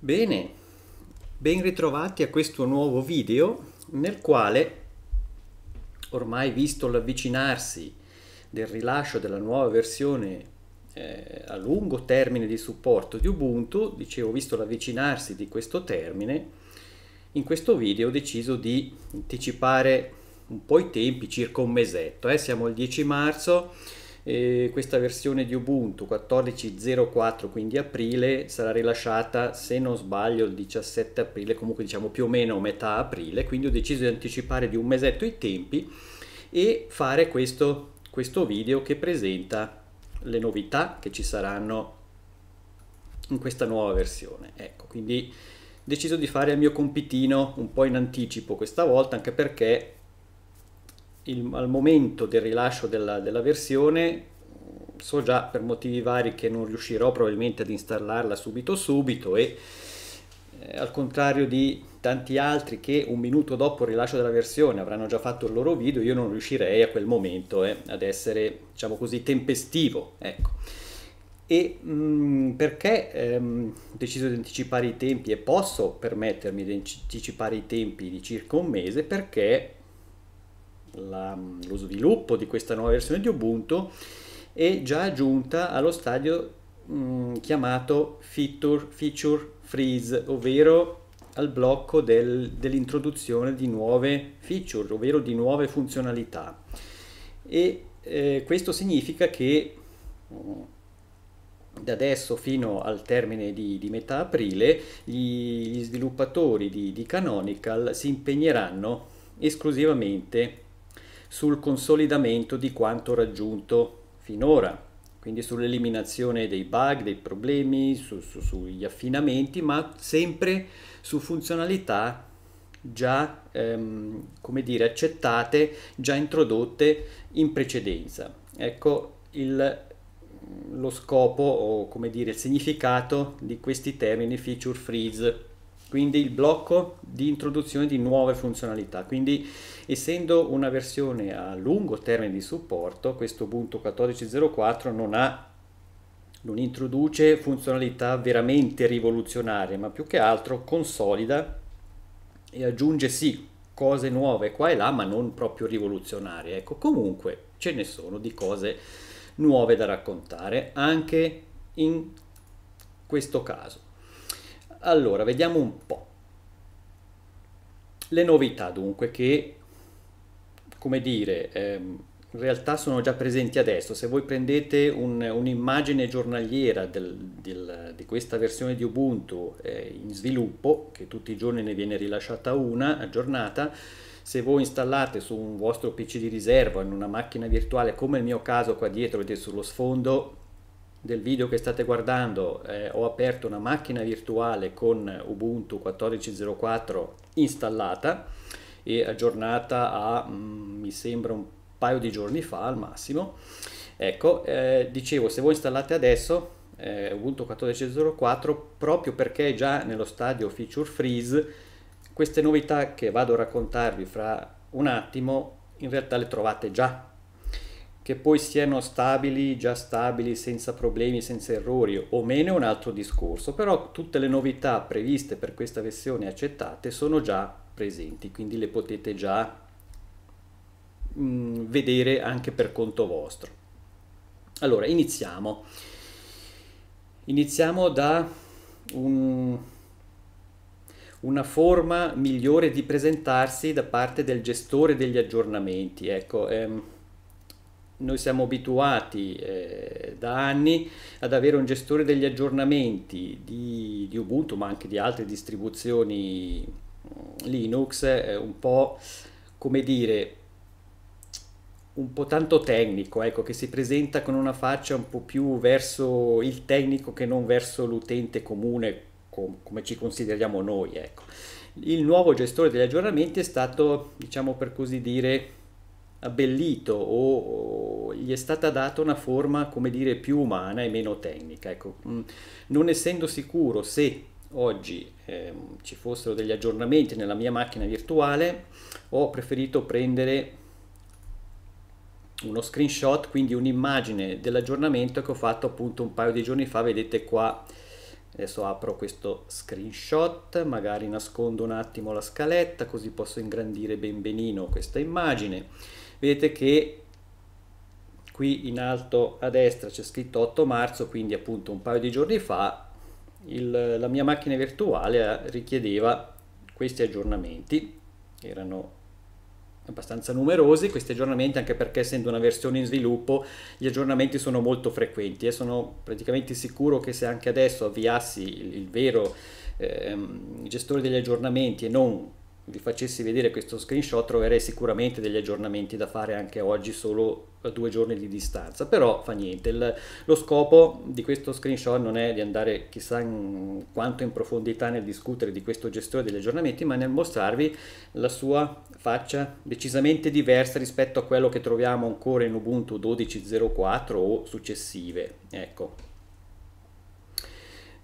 Bene, ben ritrovati a questo nuovo video nel quale, ormai visto l'avvicinarsi del rilascio della nuova versione eh, a lungo termine di supporto di Ubuntu, dicevo visto l'avvicinarsi di questo termine, in questo video ho deciso di anticipare un po' i tempi, circa un mesetto, eh? siamo il 10 marzo, eh, questa versione di Ubuntu 14.04, quindi aprile, sarà rilasciata se non sbaglio il 17 aprile, comunque diciamo più o meno metà aprile, quindi ho deciso di anticipare di un mesetto i tempi e fare questo, questo video che presenta le novità che ci saranno in questa nuova versione. Ecco, quindi ho deciso di fare il mio compitino un po' in anticipo questa volta, anche perché il, al momento del rilascio della, della versione so già per motivi vari che non riuscirò probabilmente ad installarla subito subito e eh, al contrario di tanti altri che un minuto dopo il rilascio della versione avranno già fatto il loro video io non riuscirei a quel momento eh, ad essere diciamo così tempestivo ecco e mh, mm, perché ehm, ho deciso di anticipare i tempi e posso permettermi di anticipare i tempi di circa un mese perché la, lo sviluppo di questa nuova versione di Ubuntu è già giunta allo stadio mh, mm, chiamato feature, feature freeze, ovvero al blocco del, dell'introduzione di nuove feature, ovvero di nuove funzionalità. E eh, questo significa che mm, da adesso fino al termine di, di metà aprile gli, gli sviluppatori di, di Canonical si impegneranno esclusivamente sul consolidamento di quanto raggiunto finora, quindi sull'eliminazione dei bug, dei problemi, su, su, sugli affinamenti, ma sempre su funzionalità già ehm, come dire, accettate, già introdotte in precedenza. Ecco il, lo scopo o come dire il significato di questi termini feature freeze quindi il blocco di introduzione di nuove funzionalità. Quindi essendo una versione a lungo termine di supporto, questo Ubuntu 14.04 non, ha, non introduce funzionalità veramente rivoluzionarie, ma più che altro consolida e aggiunge sì cose nuove qua e là, ma non proprio rivoluzionarie. Ecco, comunque ce ne sono di cose nuove da raccontare anche in questo caso. Allora, vediamo un po'. Le novità dunque che, come dire, ehm, in realtà sono già presenti adesso. Se voi prendete un, un'immagine giornaliera del, del, di questa versione di Ubuntu eh, in sviluppo, che tutti i giorni ne viene rilasciata una aggiornata, se voi installate su un vostro PC di riserva in una macchina virtuale, come il mio caso qua dietro, vedete sullo sfondo, del video che state guardando eh, ho aperto una macchina virtuale con Ubuntu 14.04 installata e aggiornata a mh, mm, mi sembra un paio di giorni fa al massimo ecco eh, dicevo se voi installate adesso eh, Ubuntu 14.04 proprio perché è già nello stadio feature freeze queste novità che vado a raccontarvi fra un attimo in realtà le trovate già che poi siano stabili, già stabili, senza problemi, senza errori o meno è un altro discorso, però tutte le novità previste per questa versione accettate sono già presenti, quindi le potete già mh, mm, vedere anche per conto vostro. Allora, iniziamo. Iniziamo da un, una forma migliore di presentarsi da parte del gestore degli aggiornamenti. Ecco, ehm, noi siamo abituati eh, da anni ad avere un gestore degli aggiornamenti di, di Ubuntu, ma anche di altre distribuzioni mm, Linux, eh, un po' come dire un po' tanto tecnico, ecco, che si presenta con una faccia un po' più verso il tecnico che non verso l'utente comune, com come ci consideriamo noi, ecco. Il nuovo gestore degli aggiornamenti è stato, diciamo per così dire, abbellito o gli è stata data una forma, come dire, più umana e meno tecnica. Ecco, mm. non essendo sicuro se oggi eh, ci fossero degli aggiornamenti nella mia macchina virtuale, ho preferito prendere uno screenshot, quindi un'immagine dell'aggiornamento che ho fatto appunto un paio di giorni fa, vedete qua adesso apro questo screenshot magari nascondo un attimo la scaletta così posso ingrandire ben benino questa immagine vedete che qui in alto a destra c'è scritto 8 marzo quindi appunto un paio di giorni fa il, la mia macchina virtuale richiedeva questi aggiornamenti erano abbastanza numerosi questi aggiornamenti anche perché essendo una versione in sviluppo gli aggiornamenti sono molto frequenti e sono praticamente sicuro che se anche adesso avviassi il, il vero ehm, gestore degli aggiornamenti e non vi facessi vedere questo screenshot troverei sicuramente degli aggiornamenti da fare anche oggi solo a eh, due giorni di distanza però fa niente il, lo scopo di questo screenshot non è di andare chissà in, quanto in profondità nel discutere di questo gestore degli aggiornamenti ma nel mostrarvi la sua faccia decisamente diversa rispetto a quello che troviamo ancora in Ubuntu 12.04 o successive ecco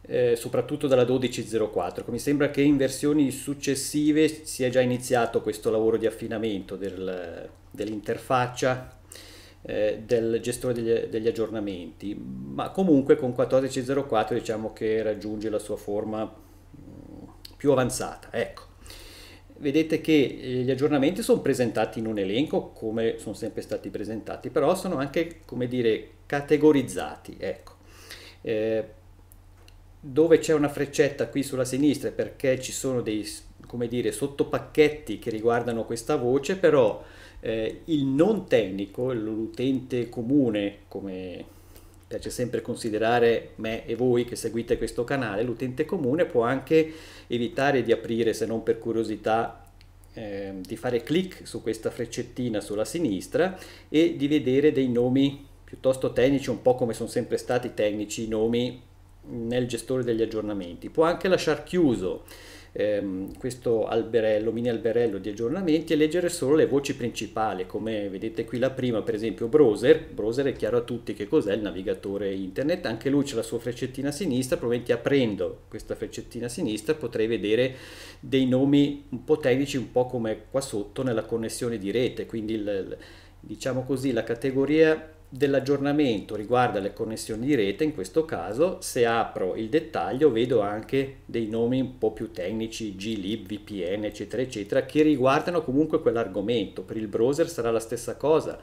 eh, soprattutto dalla 12.04. Mi sembra che in versioni successive sia già iniziato questo lavoro di affinamento del, dell'interfaccia eh, del gestore degli, degli, aggiornamenti, ma comunque con 14.04 diciamo che raggiunge la sua forma mm, più avanzata. Ecco. Vedete che eh, gli aggiornamenti sono presentati in un elenco come sono sempre stati presentati, però sono anche, come dire, categorizzati. Ecco. Eh, dove c'è una freccetta qui sulla sinistra perché ci sono dei come dire, sottopacchetti che riguardano questa voce, però eh, il non tecnico, l'utente comune, come piace sempre considerare me e voi che seguite questo canale, l'utente comune può anche evitare di aprire, se non per curiosità, eh, di fare clic su questa freccettina sulla sinistra e di vedere dei nomi piuttosto tecnici, un po' come sono sempre stati tecnici i nomi nel gestore degli aggiornamenti. Può anche lasciar chiuso ehm, questo alberello, mini alberello di aggiornamenti e leggere solo le voci principali, come vedete qui la prima, per esempio browser. Browser è chiaro a tutti che cos'è il navigatore internet, anche lui c'è la sua freccettina a sinistra, probabilmente aprendo questa freccettina a sinistra potrei vedere dei nomi un po' tecnici, un po' come qua sotto nella connessione di rete, quindi il, diciamo così la categoria dell'aggiornamento riguarda le connessioni di rete, in questo caso se apro il dettaglio vedo anche dei nomi un po' più tecnici, glib, VPN, eccetera, eccetera, che riguardano comunque quell'argomento. Per il browser sarà la stessa cosa.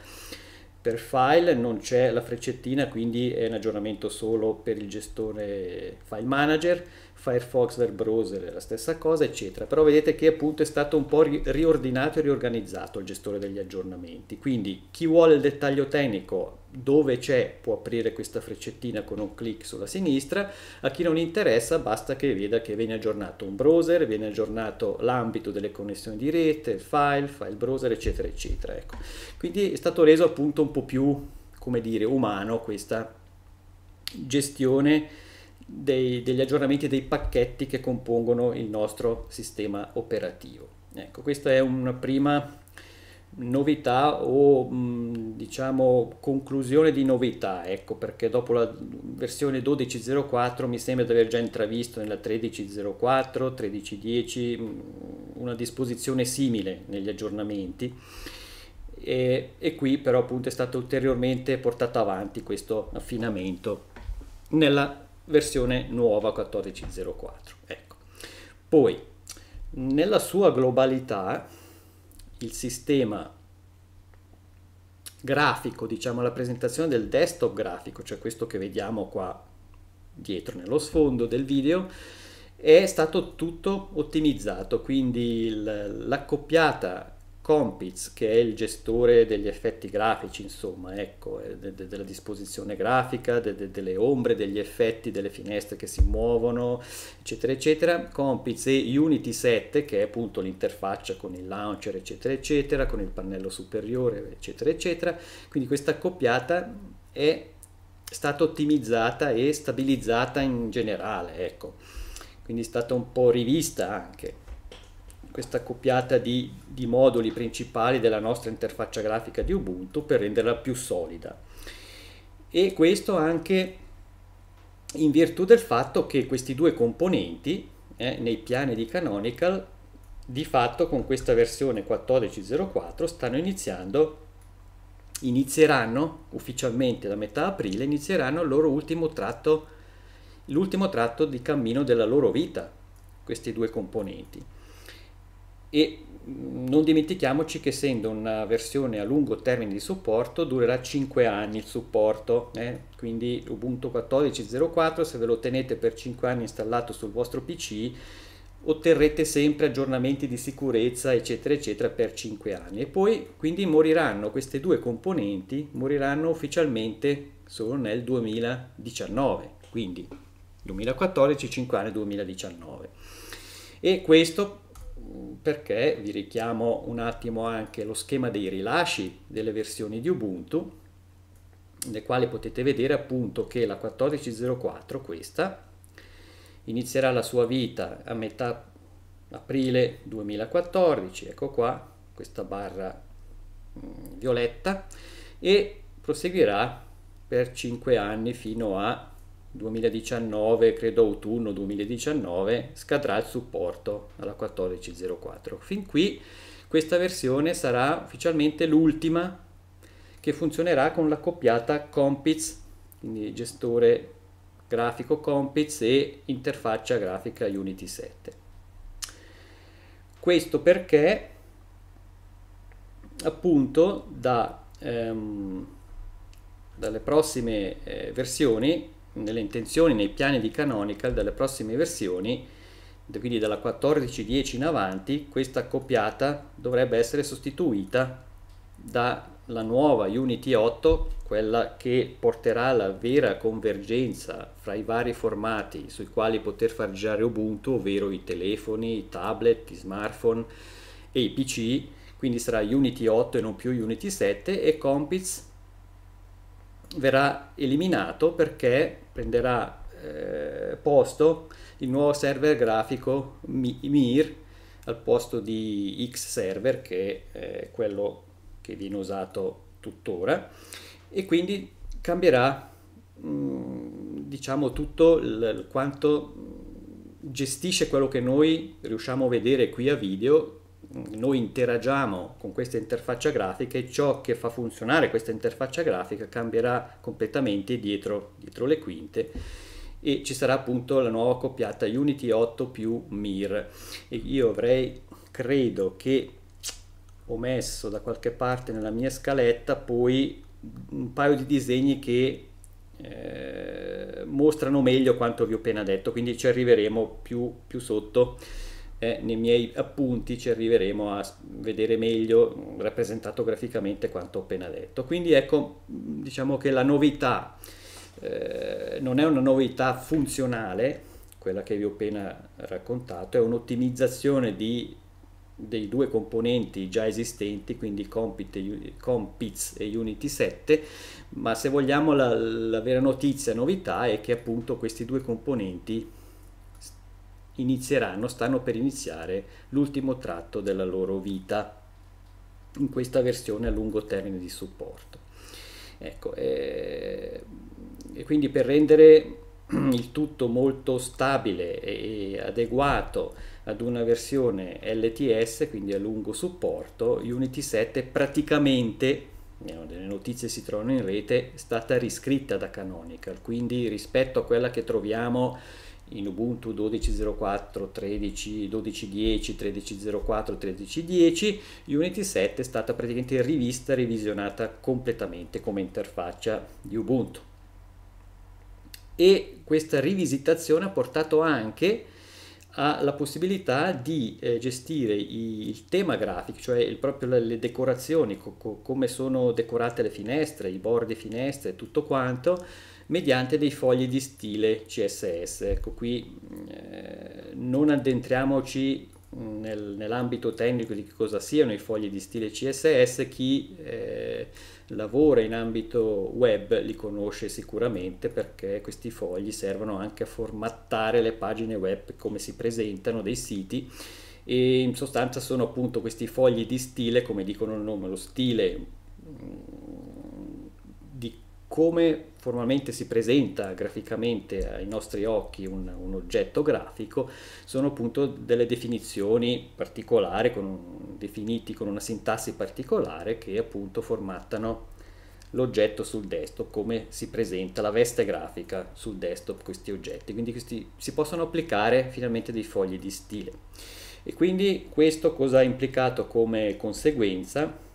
Per file non c'è la freccettina, quindi è un aggiornamento solo per il gestore file manager, Firefox del browser è la stessa cosa, eccetera. Però vedete che appunto è stato un po' riordinato e riorganizzato il gestore degli aggiornamenti. Quindi chi vuole il dettaglio tecnico dove c'è può aprire questa freccettina con un clic sulla sinistra, a chi non interessa basta che veda che viene aggiornato un browser, viene aggiornato l'ambito delle connessioni di rete, il file, file browser, eccetera, eccetera. Ecco. Quindi è stato reso appunto un po' più, come dire, umano questa gestione dei, degli aggiornamenti dei pacchetti che compongono il nostro sistema operativo. Ecco, questa è una prima novità o mm, diciamo conclusione di novità, ecco, perché dopo la versione 12.04 mi sembra di aver già intravisto nella 13.04, 13.10 mm, una disposizione simile negli aggiornamenti. E, e, qui però appunto è stato ulteriormente portato avanti questo affinamento nella versione nuova 1404. Ecco. Poi, nella sua globalità, il sistema grafico, diciamo la presentazione del desktop grafico, cioè questo che vediamo qua dietro nello sfondo del video, è stato tutto ottimizzato, quindi l'accoppiata Compiz, che è il gestore degli effetti grafici, insomma, ecco, eh, de, de, della disposizione grafica, de, delle ombre, degli effetti, delle finestre che si muovono, eccetera, eccetera. Compiz e Unity 7, che è appunto l'interfaccia con il launcher, eccetera, eccetera, con il pannello superiore, eccetera, eccetera. Quindi questa accoppiata è stata ottimizzata e stabilizzata in generale, ecco. Quindi è stata un po' rivista anche questa coppiata di, di, moduli principali della nostra interfaccia grafica di Ubuntu per renderla più solida. E questo anche in virtù del fatto che questi due componenti eh, nei piani di Canonical di fatto con questa versione 14.04 stanno iniziando, inizieranno ufficialmente da metà aprile, inizieranno ultimo tratto, l'ultimo tratto di cammino della loro vita, questi due componenti e mm, non dimentichiamoci che essendo una versione a lungo termine di supporto durerà 5 anni il supporto eh? quindi Ubuntu 14.04 se ve lo tenete per 5 anni installato sul vostro pc otterrete sempre aggiornamenti di sicurezza eccetera eccetera per 5 anni e poi quindi moriranno queste due componenti moriranno ufficialmente solo nel 2019 quindi 2014 5 anni 2019 e questo perché vi richiamo un attimo anche lo schema dei rilasci delle versioni di Ubuntu, nel quale potete vedere appunto che la 14.04, questa, inizierà la sua vita a metà aprile 2014, ecco qua, questa barra mm, violetta, e proseguirà per 5 anni fino a 2019, credo autunno 2019, scadrà il supporto alla 1404. Fin qui questa versione sarà ufficialmente l'ultima che funzionerà con l'accoppiata Compiz, quindi gestore grafico Compiz e interfaccia grafica Unity 7. Questo perché appunto da, ehm, dalle prossime eh, versioni nelle intenzioni, nei piani di Canonical delle prossime versioni, quindi dalla 14.10 in avanti, questa copiata dovrebbe essere sostituita dalla nuova Unity 8, quella che porterà la vera convergenza fra i vari formati sui quali poter far girare Ubuntu, ovvero i telefoni, i tablet, i smartphone e i PC, quindi sarà Unity 8 e non più Unity 7 e Compiz verrà eliminato perché prenderà eh, posto il nuovo server grafico MIR al posto di X server che è quello che viene usato tuttora e quindi cambierà mh, mm, diciamo tutto il, quanto gestisce quello che noi riusciamo a vedere qui a video noi interagiamo con questa interfaccia grafica e ciò che fa funzionare questa interfaccia grafica cambierà completamente dietro, dietro le quinte e ci sarà appunto la nuova accoppiata Unity 8 più Mir e io avrei credo che ho messo da qualche parte nella mia scaletta poi un paio di disegni che eh, mostrano meglio quanto vi ho appena detto quindi ci arriveremo più, più sotto eh, nei miei appunti ci arriveremo a vedere meglio rappresentato graficamente quanto ho appena detto. Quindi ecco, diciamo che la novità eh, non è una novità funzionale, quella che vi ho appena raccontato, è un'ottimizzazione dei due componenti già esistenti, quindi Compit e, Compits e Unity 7, ma se vogliamo la, la vera notizia, novità, è che appunto questi due componenti inizieranno, stanno per iniziare l'ultimo tratto della loro vita in questa versione a lungo termine di supporto. Ecco, eh, e quindi per rendere il tutto molto stabile e adeguato ad una versione LTS, quindi a lungo supporto, Unity 7 praticamente, nelle eh, notizie si trovano in rete, è stata riscritta da Canonical, quindi rispetto a quella che troviamo in Ubuntu 12.04, 13, 12.10, 13.04, 13.10, Unity 7 è stata praticamente rivista, e revisionata completamente come interfaccia di Ubuntu. E questa rivisitazione ha portato anche alla possibilità di eh, gestire il tema grafico, cioè proprio le, decorazioni, co, come sono decorate le finestre, i bordi finestre, tutto quanto, mediante dei fogli di stile CSS. Ecco qui eh, non addentriamoci nel, nell'ambito tecnico di cosa siano i fogli di stile CSS, chi eh, lavora in ambito web li conosce sicuramente perché questi fogli servono anche a formattare le pagine web come si presentano dei siti e in sostanza sono appunto questi fogli di stile, come dicono il nome, lo stile mm, di come formalmente si presenta graficamente ai nostri occhi un, un, oggetto grafico, sono appunto delle definizioni particolari, con un, definiti con una sintassi particolare che appunto formattano l'oggetto sul desktop, come si presenta la veste grafica sul desktop questi oggetti, quindi questi, si possono applicare finalmente dei fogli di stile. E quindi questo cosa ha implicato come conseguenza?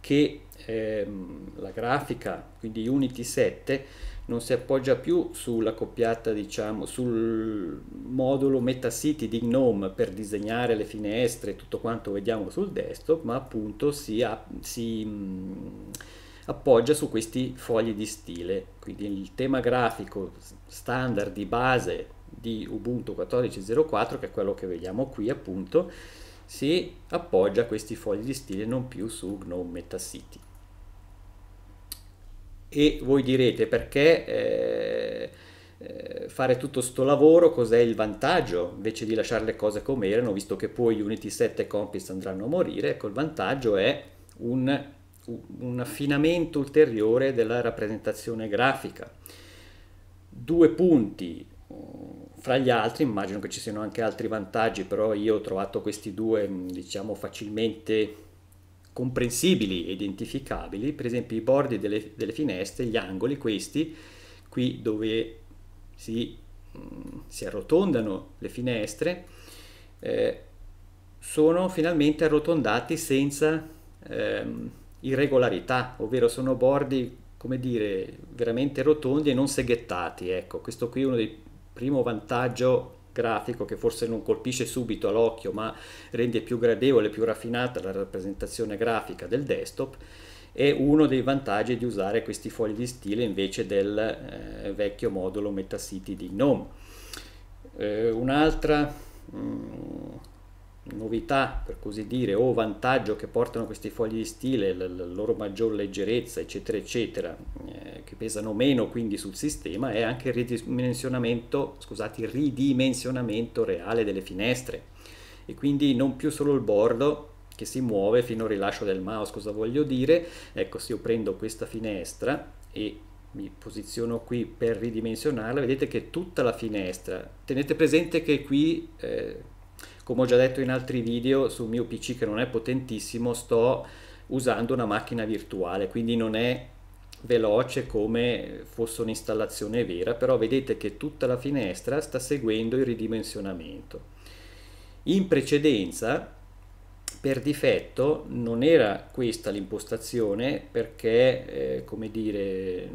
Che ehm, la grafica, quindi Unity 7, non si appoggia più sulla coppiata, diciamo, sul modulo MetaCity di GNOME per disegnare le finestre e tutto quanto vediamo sul desktop, ma appunto si, si mh, mm, appoggia su questi fogli di stile. Quindi il tema grafico standard di base di Ubuntu 14.04, che è quello che vediamo qui appunto, si appoggia a questi fogli di stile non più su GNOME MetaCity. E voi direte perché eh, eh, fare tutto sto lavoro, cos'è il vantaggio invece di lasciare le cose come erano, visto che poi Unity 7 e Compiz andranno a morire, ecco il vantaggio è un, un affinamento ulteriore della rappresentazione grafica. Due punti, uh, fra gli altri immagino che ci siano anche altri vantaggi, però io ho trovato questi due mm, diciamo facilmente comprensibili e identificabili, per esempio i bordi delle, delle finestre, gli angoli, questi, qui dove si, mm, si arrotondano le finestre, eh, sono finalmente arrotondati senza ehm, irregolarità, ovvero sono bordi, come dire, veramente rotondi e non seghettati. Ecco, questo qui è uno dei primi vantaggi grafico che forse non colpisce subito all'occhio ma rende più gradevole, e più raffinata la rappresentazione grafica del desktop è uno dei vantaggi di usare questi fogli di stile invece del eh, vecchio modulo MetaCity di GNOME. Eh, un'altra mh, mm, novità, per così dire, o vantaggio che portano questi fogli di stile, la, la loro maggior leggerezza, eccetera, eccetera, eh, che pesano meno quindi sul sistema, è anche il ridimensionamento, scusate, il ridimensionamento reale delle finestre e quindi non più solo il bordo che si muove fino al rilascio del mouse, cosa voglio dire? Ecco, se io prendo questa finestra e mi posiziono qui per ridimensionarla, vedete che tutta la finestra, tenete presente che qui... Eh, come ho già detto in altri video, sul mio PC che non è potentissimo sto usando una macchina virtuale, quindi non è veloce come fosse un'installazione vera, però vedete che tutta la finestra sta seguendo il ridimensionamento. In precedenza, per difetto, non era questa l'impostazione perché, eh, come dire,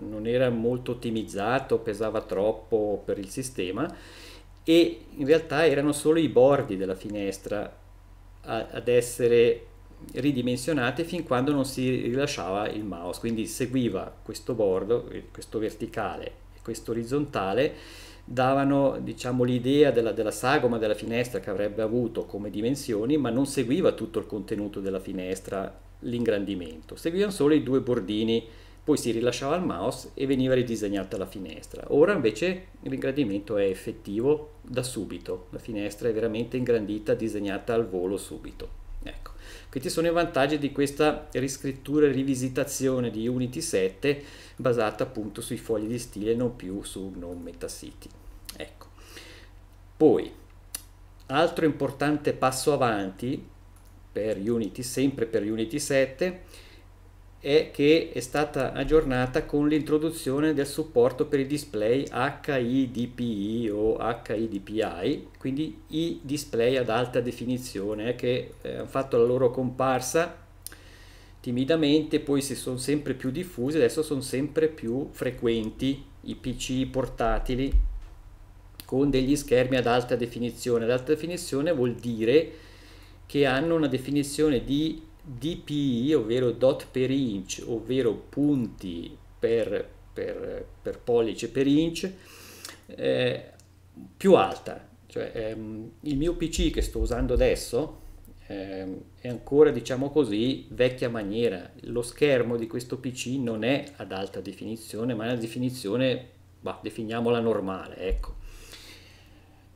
non era molto ottimizzato, pesava troppo per il sistema e in realtà erano solo i bordi della finestra a, ad essere ridimensionate fin quando non si rilasciava il mouse, quindi seguiva questo bordo, questo verticale e questo orizzontale, davano diciamo, l'idea della, della, sagoma della finestra che avrebbe avuto come dimensioni, ma non seguiva tutto il contenuto della finestra, l'ingrandimento, seguivano solo i due bordini poi si rilasciava il mouse e veniva ridisegnata la finestra. Ora invece l'ingrandimento è effettivo da subito, la finestra è veramente ingrandita, disegnata al volo subito. Ecco. Questi sono i vantaggi di questa riscrittura e rivisitazione di Unity 7 basata appunto sui fogli di stile non più su non metacity. Ecco. Poi, altro importante passo avanti per Unity, sempre per Unity 7, è che è stata aggiornata con l'introduzione del supporto per i display HIDPI o HIDPI, quindi i display ad alta definizione eh, che eh, hanno fatto la loro comparsa timidamente, poi si sono sempre più diffusi, adesso sono sempre più frequenti i PC portatili con degli schermi ad alta definizione. Ad alta definizione vuol dire che hanno una definizione di DPI, ovvero dot per inch, ovvero punti per, per, per pollice per inch, eh, più alta. Cioè, ehm, il mio PC che sto usando adesso ehm, è ancora, diciamo così, vecchia maniera. Lo schermo di questo PC non è ad alta definizione, ma è una definizione, bah, definiamola normale, ecco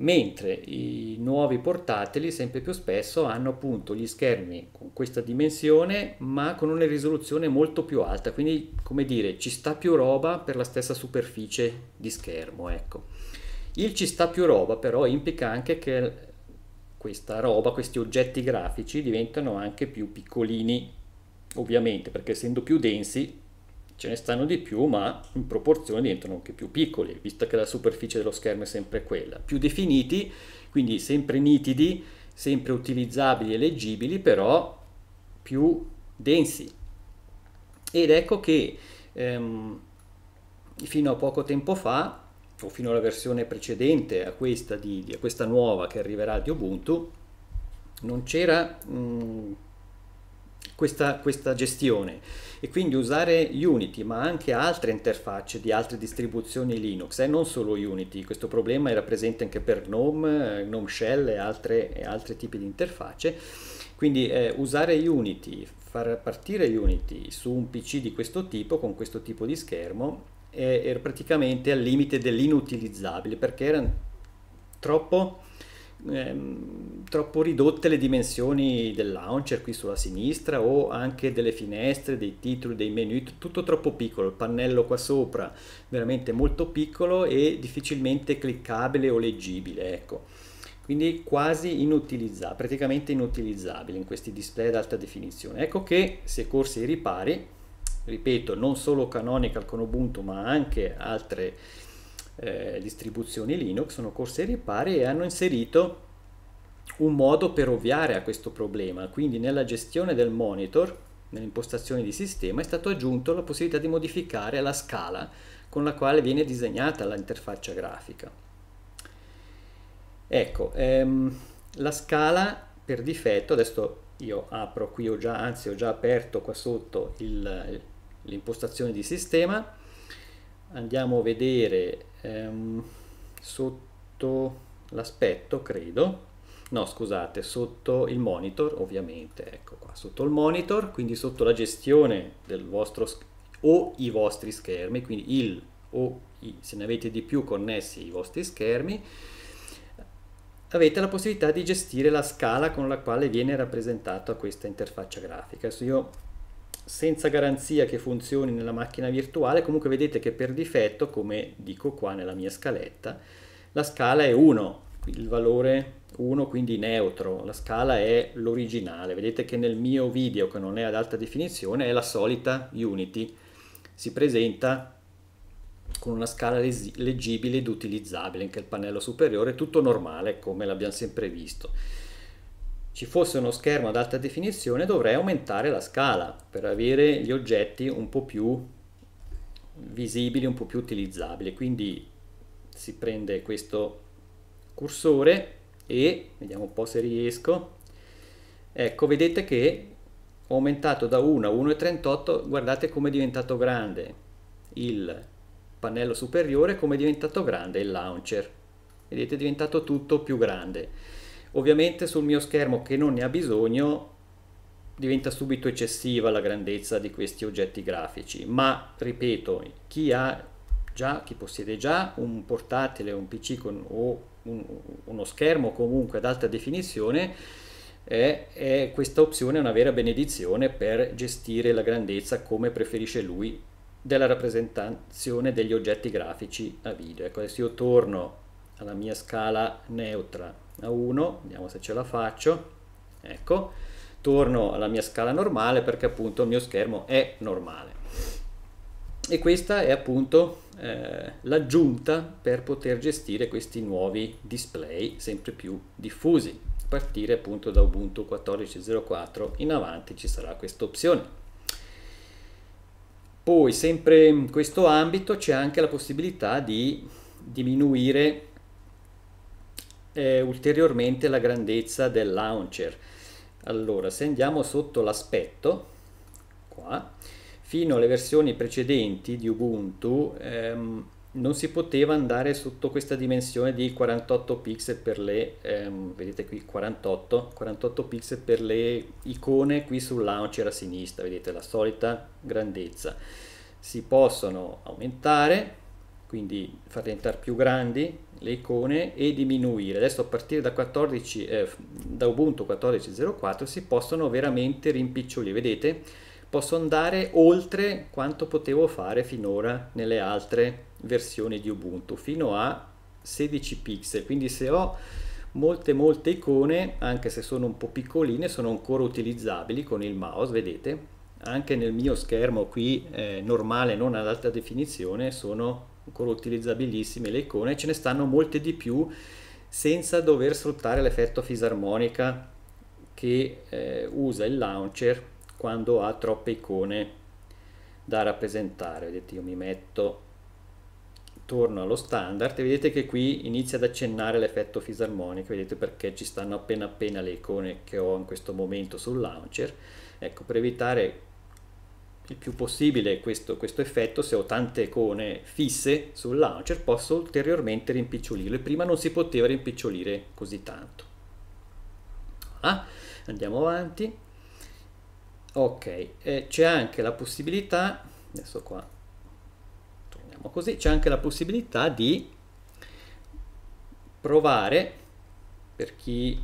mentre i nuovi portatili sempre più spesso hanno appunto gli schermi con questa dimensione ma con una risoluzione molto più alta quindi come dire ci sta più roba per la stessa superficie di schermo ecco il ci sta più roba però implica anche che questa roba questi oggetti grafici diventano anche più piccolini ovviamente perché essendo più densi ce ne stanno di più, ma in proporzione diventano anche più piccoli, visto che la superficie dello schermo è sempre quella. Più definiti, quindi sempre nitidi, sempre utilizzabili e leggibili, però più densi. Ed ecco che ehm, fino a poco tempo fa, o fino alla versione precedente a questa, di, di, a questa nuova che arriverà di Ubuntu, non c'era... Mh, questa, questa gestione e quindi usare Unity ma anche altre interfacce di altre distribuzioni Linux e eh? non solo Unity, questo problema era presente anche per GNOME, eh, GNOME Shell e, altre, e altri tipi di interfacce, quindi eh, usare Unity, far partire Unity su un PC di questo tipo, con questo tipo di schermo, eh, era praticamente al limite dell'inutilizzabile perché era troppo Ehm, troppo ridotte le dimensioni del launcher qui sulla sinistra o anche delle finestre, dei titoli, dei menu, tutto troppo piccolo, il pannello qua sopra veramente molto piccolo e difficilmente cliccabile o leggibile, ecco. Quindi quasi inutilizzabile, praticamente inutilizzabile in questi display ad alta definizione. Ecco che si è corsi ai ripari, ripeto, non solo Canonical con Ubuntu, ma anche altre eh, distribuzioni Linux, sono corse ai ripari e hanno inserito un modo per ovviare a questo problema. Quindi nella gestione del monitor, nelle impostazioni di sistema, è stato aggiunto la possibilità di modificare la scala con la quale viene disegnata l'interfaccia grafica. Ecco, ehm, la scala per difetto, adesso io apro qui, ho già, anzi ho già aperto qua sotto l'impostazione di sistema, andiamo a vedere ehm, sotto l'aspetto, credo. No, scusate, sotto il monitor, ovviamente, ecco qua, sotto il monitor, quindi sotto la gestione del vostro o i vostri schermi, quindi il o i, se ne avete di più connessi i vostri schermi, avete la possibilità di gestire la scala con la quale viene rappresentata questa interfaccia grafica. Adesso io senza garanzia che funzioni nella macchina virtuale, comunque vedete che per difetto, come dico qua nella mia scaletta, la scala è 1, il valore 1 quindi neutro, la scala è l'originale, vedete che nel mio video che non è ad alta definizione è la solita Unity, si presenta con una scala leggibile ed utilizzabile, anche il pannello superiore, tutto normale come l'abbiamo sempre visto ci fosse uno schermo ad alta definizione dovrei aumentare la scala per avere gli oggetti un po' più visibili, un po' più utilizzabili. Quindi si prende questo cursore e vediamo un po' se riesco. Ecco, vedete che ho aumentato da 1 a 1,38, guardate come è diventato grande il pannello superiore, come è diventato grande il launcher. Vedete, è diventato tutto più grande. Ovviamente sul mio schermo che non ne ha bisogno diventa subito eccessiva la grandezza di questi oggetti grafici, ma ripeto, chi ha già, chi possiede già un portatile, un PC con, o un, uno schermo comunque ad alta definizione, è, è questa opzione è una vera benedizione per gestire la grandezza come preferisce lui della rappresentazione degli oggetti grafici a video. Ecco, adesso io torno alla mia scala neutra a 1, vediamo se ce la faccio, ecco, torno alla mia scala normale perché appunto il mio schermo è normale. E questa è appunto eh, l'aggiunta per poter gestire questi nuovi display sempre più diffusi. A partire appunto da Ubuntu 14.04 in avanti ci sarà questa opzione. Poi sempre in questo ambito c'è anche la possibilità di diminuire eh, ulteriormente la grandezza del launcher. Allora, se andiamo sotto l'aspetto, qua, fino alle versioni precedenti di Ubuntu ehm, non si poteva andare sotto questa dimensione di 48 pixel per le, ehm, vedete qui 48, 48 pixel per le icone qui sul launcher a sinistra, vedete la solita grandezza. Si possono aumentare, quindi farle diventare più grandi, le icone e diminuire. Adesso a partire da, 14, eh, da Ubuntu 14.04 si possono veramente rimpicciolire, vedete? Posso andare oltre quanto potevo fare finora nelle altre versioni di Ubuntu, fino a 16 pixel, quindi se ho molte molte icone, anche se sono un po' piccoline, sono ancora utilizzabili con il mouse, vedete? Anche nel mio schermo qui eh, normale, non ad alta definizione, sono ancora utilizzabilissime le icone, ce ne stanno molte di più senza dover sfruttare l'effetto fisarmonica che eh, usa il launcher quando ha troppe icone da rappresentare. Vedete, io mi metto torno allo standard e vedete che qui inizia ad accennare l'effetto fisarmonico, vedete perché ci stanno appena appena le icone che ho in questo momento sul launcher. Ecco, per evitare il più possibile questo, questo, effetto, se ho tante icone fisse sul launcher posso ulteriormente rimpicciolirlo e prima non si poteva rimpicciolire così tanto. Ah, andiamo avanti. Ok, eh, c'è anche la possibilità, adesso qua torniamo così, c'è anche la possibilità di provare per chi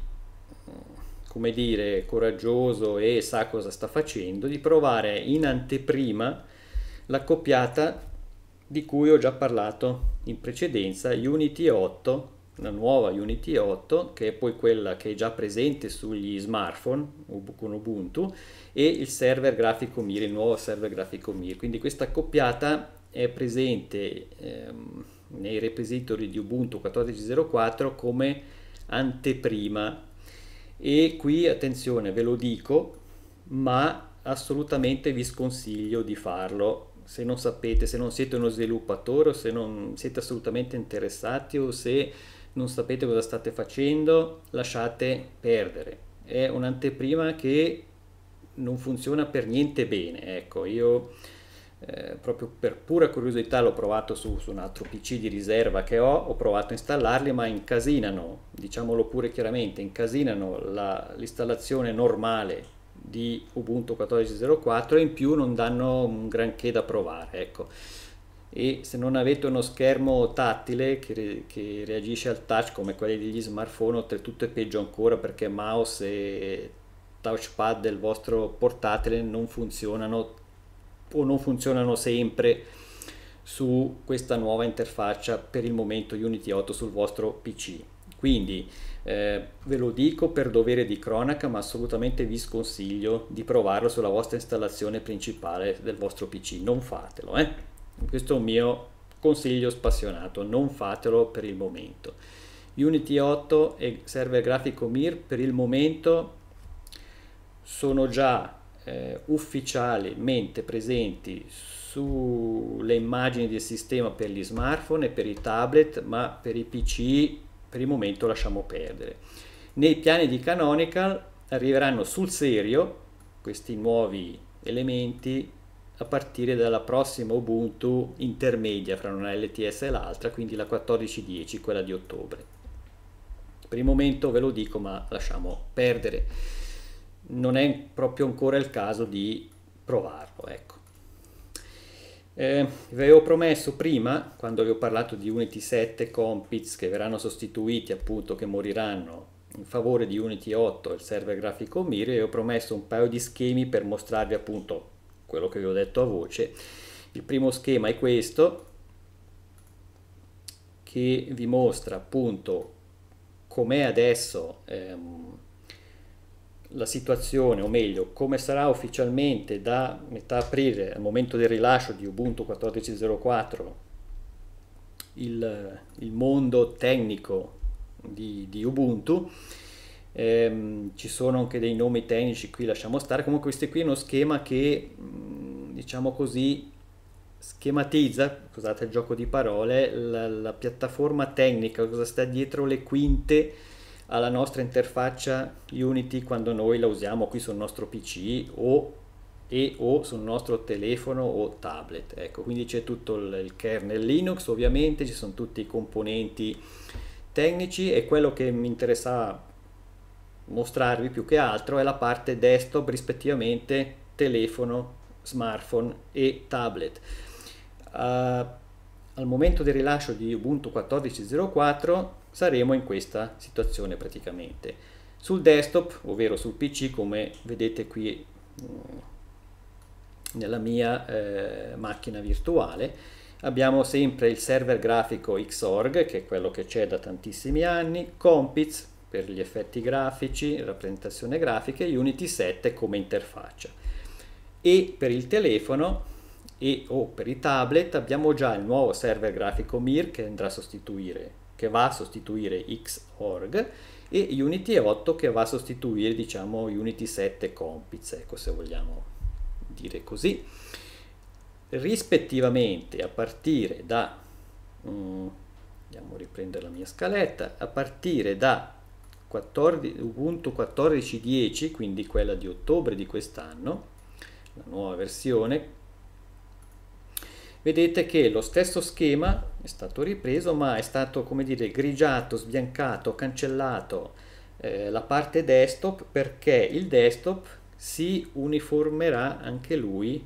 come dire, coraggioso e sa cosa sta facendo, di provare in anteprima l'accoppiata di cui ho già parlato in precedenza, Unity 8, la nuova Unity 8, che è poi quella che è già presente sugli smartphone con Ubuntu, e il server grafico Mir, il nuovo server grafico Mir. Quindi questa accoppiata è presente ehm, nei repository di Ubuntu 14.04 come anteprima e qui attenzione ve lo dico ma assolutamente vi sconsiglio di farlo se non sapete, se non siete uno sviluppatore o se non siete assolutamente interessati o se non sapete cosa state facendo, lasciate perdere. È un'anteprima che non funziona per niente bene. Ecco, io eh, proprio per pura curiosità l'ho provato su, su, un altro PC di riserva che ho, ho provato a installarli ma incasinano, diciamolo pure chiaramente, incasinano la, l'installazione normale di Ubuntu 14.04 e in più non danno un granché da provare, ecco. E se non avete uno schermo tattile che, re, che reagisce al touch come quelli degli smartphone, oltretutto è peggio ancora perché mouse e touchpad del vostro portatile non funzionano o non funzionano sempre su questa nuova interfaccia per il momento Unity 8 sul vostro PC. Quindi eh, ve lo dico per dovere di cronaca, ma assolutamente vi sconsiglio di provarlo sulla vostra installazione principale del vostro PC. Non fatelo, eh? questo è un mio consiglio spassionato, non fatelo per il momento. Unity 8 e server grafico MIR per il momento sono già eh, ufficialmente presenti sulle immagini del sistema per gli smartphone e per i tablet, ma per i PC per il momento lasciamo perdere. Nei piani di Canonical arriveranno sul serio questi nuovi elementi a partire dalla prossima Ubuntu intermedia fra una LTS e l'altra, quindi la 14.10, quella di ottobre. Per il momento ve lo dico, ma lasciamo perdere non è proprio ancora il caso di provarlo. Ecco. Eh, vi avevo promesso prima, quando vi ho parlato di Unity 7 e Compits che verranno sostituiti, appunto, che moriranno in favore di Unity 8 il server grafico Miri, vi ho promesso un paio di schemi per mostrarvi appunto quello che vi ho detto a voce. Il primo schema è questo, che vi mostra appunto com'è adesso ehm, la situazione, o meglio, come sarà ufficialmente da metà aprile al momento del rilascio di Ubuntu 14.04 il, il mondo tecnico di, di Ubuntu. Ehm, ci sono anche dei nomi tecnici qui, lasciamo stare. Comunque, questo qui è uno schema che mm, diciamo così schematizza, scusate il gioco di parole, la, la piattaforma tecnica, cosa sta dietro le quinte alla nostra interfaccia Unity quando noi la usiamo qui sul nostro PC o e o sul nostro telefono o tablet. Ecco, quindi c'è tutto il kernel Linux, ovviamente ci sono tutti i componenti tecnici e quello che mi interessa mostrarvi più che altro è la parte desktop rispettivamente telefono, smartphone e tablet. Uh, al momento del rilascio di Ubuntu 14.04 saremo in questa situazione praticamente. Sul desktop, ovvero sul PC, come vedete qui mm, nella mia eh, macchina virtuale, abbiamo sempre il server grafico Xorg, che è quello che c'è da tantissimi anni, Compiz per gli effetti grafici, rappresentazione grafica, e Unity 7 come interfaccia. E per il telefono e o per i tablet abbiamo già il nuovo server grafico Mir che andrà a sostituire che va a sostituire xorg e Unity 8 che va a sostituire diciamo Unity 7 Compiz, ecco se vogliamo dire così. Rispettivamente a partire da, um, andiamo a riprendere la mia scaletta, a partire da 14, Ubuntu 14.10, quindi quella di ottobre di quest'anno, la nuova versione, vedete che lo stesso schema è stato ripreso ma è stato come dire grigiato, sbiancato, cancellato eh, la parte desktop perché il desktop si uniformerà anche lui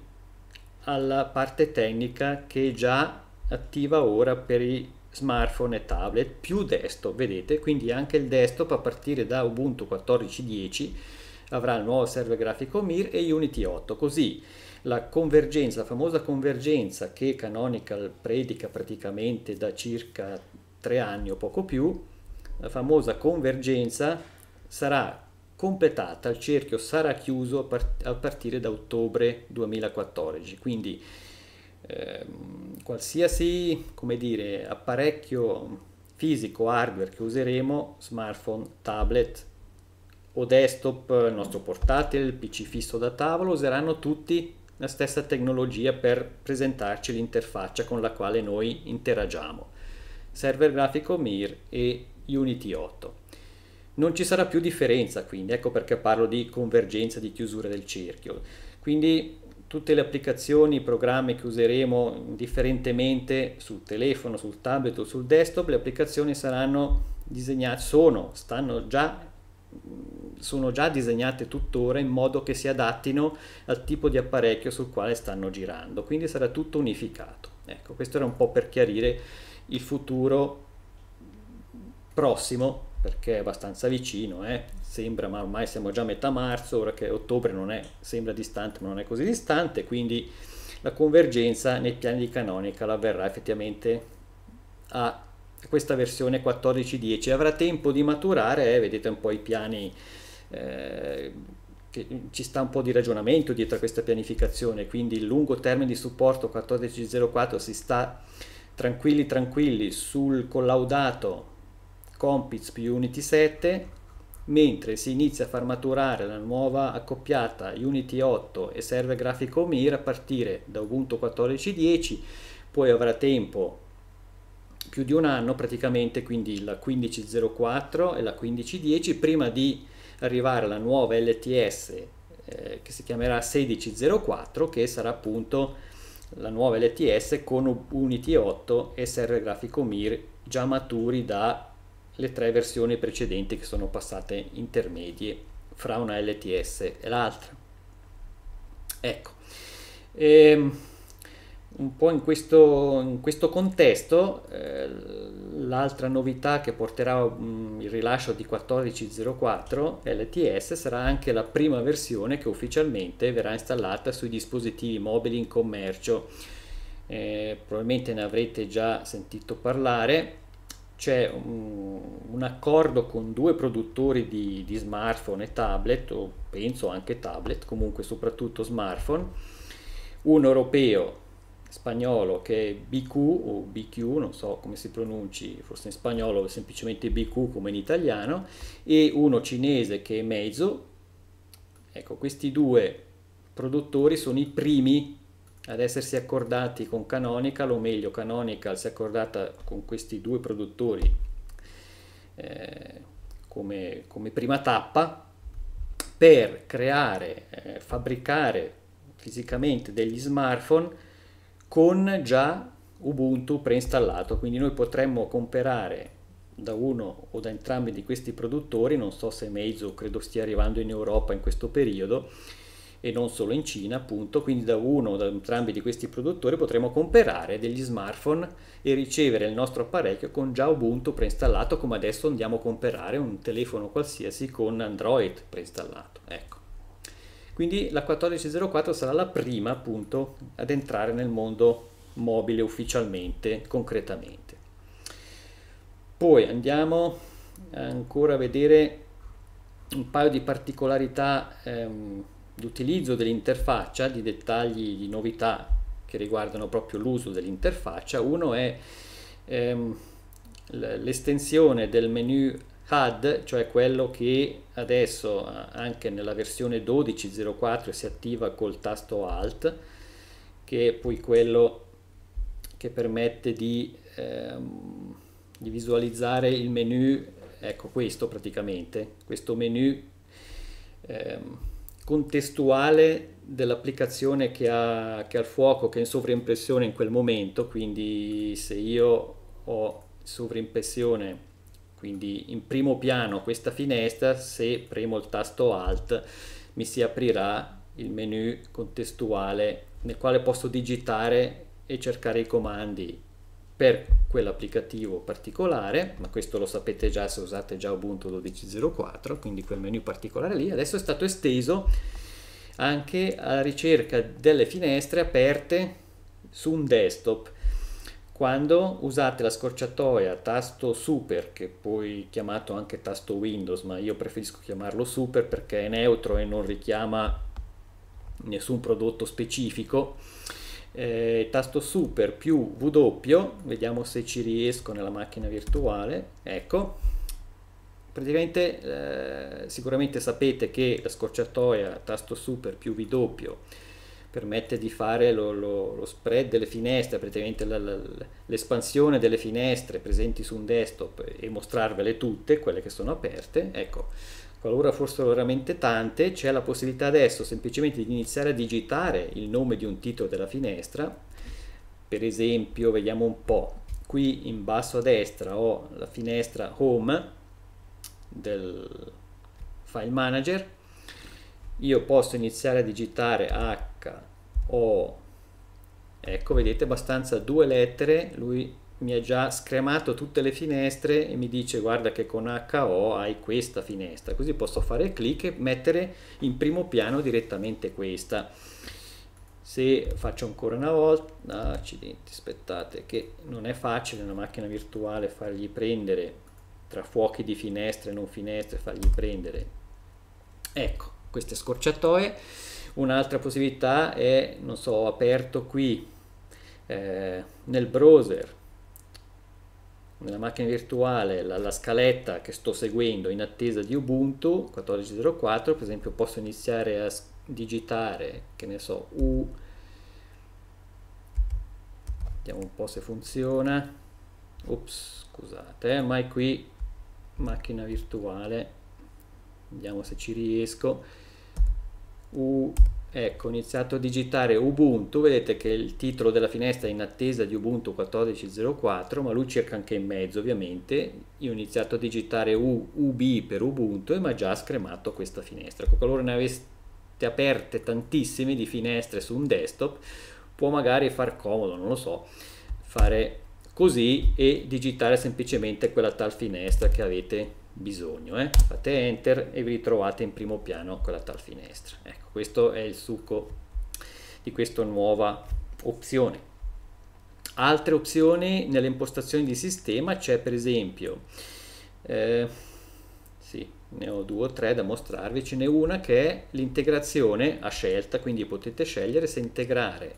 alla parte tecnica che è già attiva ora per i smartphone e tablet più desktop vedete quindi anche il desktop a partire da Ubuntu 14.10 avrà il nuovo server grafico MIR e Unity 8 così la convergenza, la famosa convergenza che Canonical predica praticamente da circa tre anni o poco più, la famosa convergenza sarà completata, il cerchio sarà chiuso a, part a partire da ottobre 2014, quindi eh, qualsiasi dire, apparecchio fisico, hardware che useremo, smartphone, tablet o desktop, il nostro portatile, il PC fisso da tavolo, useranno tutti la stessa tecnologia per presentarci l'interfaccia con la quale noi interagiamo. Server grafico MIR e Unity 8. Non ci sarà più differenza quindi, ecco perché parlo di convergenza, di chiusura del cerchio. Quindi tutte le applicazioni, i programmi che useremo differentemente sul telefono, sul tablet o sul desktop, le applicazioni saranno disegnate, sono, stanno già sono già disegnate tuttora in modo che si adattino al tipo di apparecchio sul quale stanno girando, quindi sarà tutto unificato. Ecco, questo era un po' per chiarire il futuro prossimo, perché è abbastanza vicino, eh? sembra, ma ormai siamo già a metà marzo, ora che ottobre non è, sembra distante, ma non è così distante, quindi la convergenza nei piani di Canonical avverrà effettivamente a questa versione 14.10 avrà tempo di maturare eh, vedete un po' i piani eh, che ci sta un po' di ragionamento dietro a questa pianificazione, quindi il lungo termine di supporto 1404 si sta tranquilli tranquilli sul collaudato Compits più Unity 7, mentre si inizia a far maturare la nuova accoppiata Unity 8 e server grafico Mir a partire da Ubuntu 14.10, poi avrà tempo più di un anno praticamente, quindi la 15.04 e la 15.10, prima di arrivare la nuova LTS eh, che si chiamerà 1604 che sarà appunto la nuova LTS con Unity 8 e server grafico MIR già maturi dalle tre versioni precedenti che sono passate intermedie fra una LTS e l'altra. Ecco. Ehm un po' in questo, in questo contesto eh, l'altra novità che porterà mh, mm, il rilascio di 14.04 LTS sarà anche la prima versione che ufficialmente verrà installata sui dispositivi mobili in commercio. Eh, probabilmente ne avrete già sentito parlare. C'è un, un accordo con due produttori di, di smartphone e tablet, o penso anche tablet, comunque soprattutto smartphone, uno europeo spagnolo che è BQ o BQ, non so come si pronunci, forse in spagnolo è semplicemente BQ come in italiano, e uno cinese che è Meizu. Ecco, questi due produttori sono i primi ad essersi accordati con Canonical, o meglio Canonical si è accordata con questi due produttori eh, come, come, prima tappa per creare, eh, fabbricare fisicamente degli smartphone con già Ubuntu preinstallato, quindi noi potremmo comprare da uno o da entrambi di questi produttori, non so se Meizu credo stia arrivando in Europa in questo periodo e non solo in Cina appunto, quindi da uno o da entrambi di questi produttori potremmo comprare degli smartphone e ricevere il nostro apparecchio con già Ubuntu preinstallato come adesso andiamo a comprare un telefono qualsiasi con Android preinstallato. Ecco. Quindi la 1404 sarà la prima appunto ad entrare nel mondo mobile ufficialmente, concretamente. Poi andiamo ancora a vedere un paio di particolarità ehm, di dell'interfaccia, di dettagli, di novità che riguardano proprio l'uso dell'interfaccia. Uno è ehm, l'estensione del menu HUD, cioè quello che adesso eh, anche nella versione 12.04 si attiva col tasto Alt, che è poi quello che permette di, ehm, di visualizzare il menu, ecco questo praticamente, questo menu ehm, contestuale dell'applicazione che ha, che ha il fuoco, che è in sovrimpressione in quel momento, quindi se io ho sovrimpressione quindi in primo piano questa finestra se premo il tasto alt mi si aprirà il menu contestuale nel quale posso digitare e cercare i comandi per quell'applicativo particolare, ma questo lo sapete già se usate già Ubuntu 12.04, quindi quel menu particolare lì, adesso è stato esteso anche alla ricerca delle finestre aperte su un desktop quando usate la scorciatoia tasto super, che poi chiamato anche tasto Windows, ma io preferisco chiamarlo super perché è neutro e non richiama nessun prodotto specifico, eh, tasto super più W, vediamo se ci riesco nella macchina virtuale, ecco, praticamente eh, sicuramente sapete che la scorciatoia tasto super più W permette di fare lo, lo, lo spread delle finestre, praticamente l'espansione delle finestre presenti su un desktop e mostrarvele tutte, quelle che sono aperte, ecco, qualora fossero veramente tante, c'è la possibilità adesso semplicemente di iniziare a digitare il nome di un titolo della finestra, per esempio, vediamo un po', qui in basso a destra ho la finestra home del file manager, io posso iniziare a digitare a ho ecco vedete abbastanza due lettere lui mi ha già scremato tutte le finestre e mi dice guarda che con HO hai questa finestra così posso fare clic e mettere in primo piano direttamente questa se faccio ancora una volta accidenti aspettate che non è facile una macchina virtuale fargli prendere tra fuochi di finestre e non finestre fargli prendere ecco queste scorciatoie Un'altra possibilità è, non so, aperto qui eh, nel browser, nella macchina virtuale, la, la, scaletta che sto seguendo in attesa di Ubuntu 14.04, per esempio posso iniziare a digitare, che ne so, U, vediamo un po' se funziona, ops, scusate, eh, ma qui macchina virtuale, vediamo se ci riesco, U, ecco, ho iniziato a digitare Ubuntu, vedete che il titolo della finestra è in attesa di Ubuntu 14.04, ma lui cerca anche in mezzo ovviamente, io ho iniziato a digitare U, UB per Ubuntu e mi ha già scremato questa finestra. Ecco, qualora ne aveste aperte tantissime di finestre su un desktop, può magari far comodo, non lo so, fare così e digitare semplicemente quella tal finestra che avete bisogno. Eh? Fate enter e vi ritrovate in primo piano con la tal finestra. Ecco, questo è il succo di questa nuova opzione. Altre opzioni nelle impostazioni di sistema c'è per esempio, eh, sì, ne ho due o tre da mostrarvi, ce n'è una che è l'integrazione a scelta, quindi potete scegliere se integrare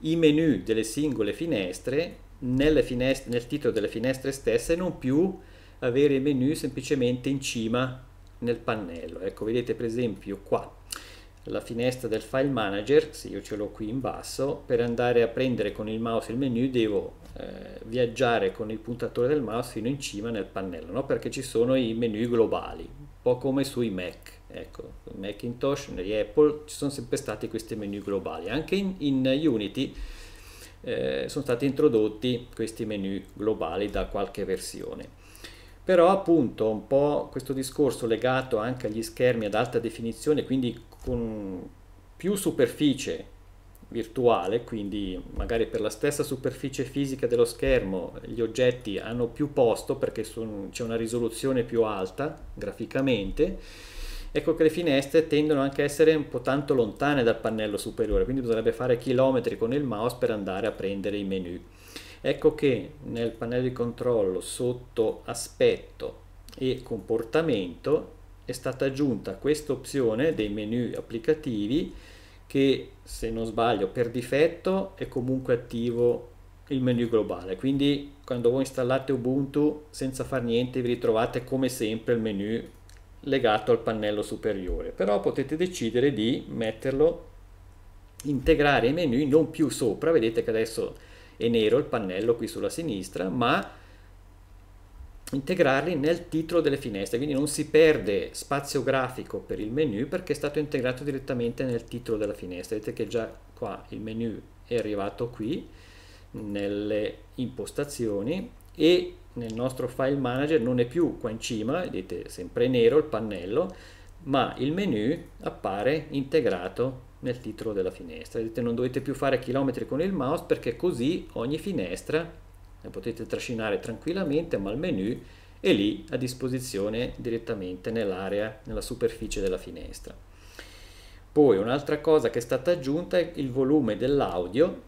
i menu delle singole finestre, finestre nel titolo delle finestre stesse e non più avere il menu semplicemente in cima nel pannello. Ecco, vedete per esempio qua la finestra del file manager, se io ce l'ho qui in basso, per andare a prendere con il mouse il menu devo eh, viaggiare con il puntatore del mouse fino in cima nel pannello, no? perché ci sono i menu globali, un po' come sui Mac, ecco, Macintosh, negli Apple ci sono sempre stati questi menu globali, anche in, in Unity eh, sono stati introdotti questi menu globali da qualche versione però appunto un po' questo discorso legato anche agli schermi ad alta definizione, quindi con più superficie virtuale, quindi magari per la stessa superficie fisica dello schermo gli oggetti hanno più posto perché c'è una risoluzione più alta graficamente, ecco che le finestre tendono anche a essere un po' tanto lontane dal pannello superiore, quindi bisognerebbe fare chilometri con il mouse per andare a prendere i menu. Ecco che nel pannello di controllo sotto aspetto e comportamento è stata aggiunta questa opzione dei menu applicativi che se non sbaglio per difetto è comunque attivo il menu globale quindi quando voi installate Ubuntu senza far niente vi ritrovate come sempre il menu legato al pannello superiore però potete decidere di metterlo integrare i menu non più sopra vedete che adesso è nero il pannello qui sulla sinistra, ma integrarli nel titolo delle finestre, quindi non si perde spazio grafico per il menu perché è stato integrato direttamente nel titolo della finestra. Vedete che già qua il menu è arrivato qui nelle impostazioni e nel nostro file manager non è più qua in cima, vedete sempre nero il pannello, ma il menu appare integrato nel titolo della finestra. Vedete, non dovete più fare chilometri con il mouse perché così ogni finestra la potete trascinare tranquillamente ma il menu è lì a disposizione direttamente nell'area, nella superficie della finestra. Poi un'altra cosa che è stata aggiunta è il volume dell'audio,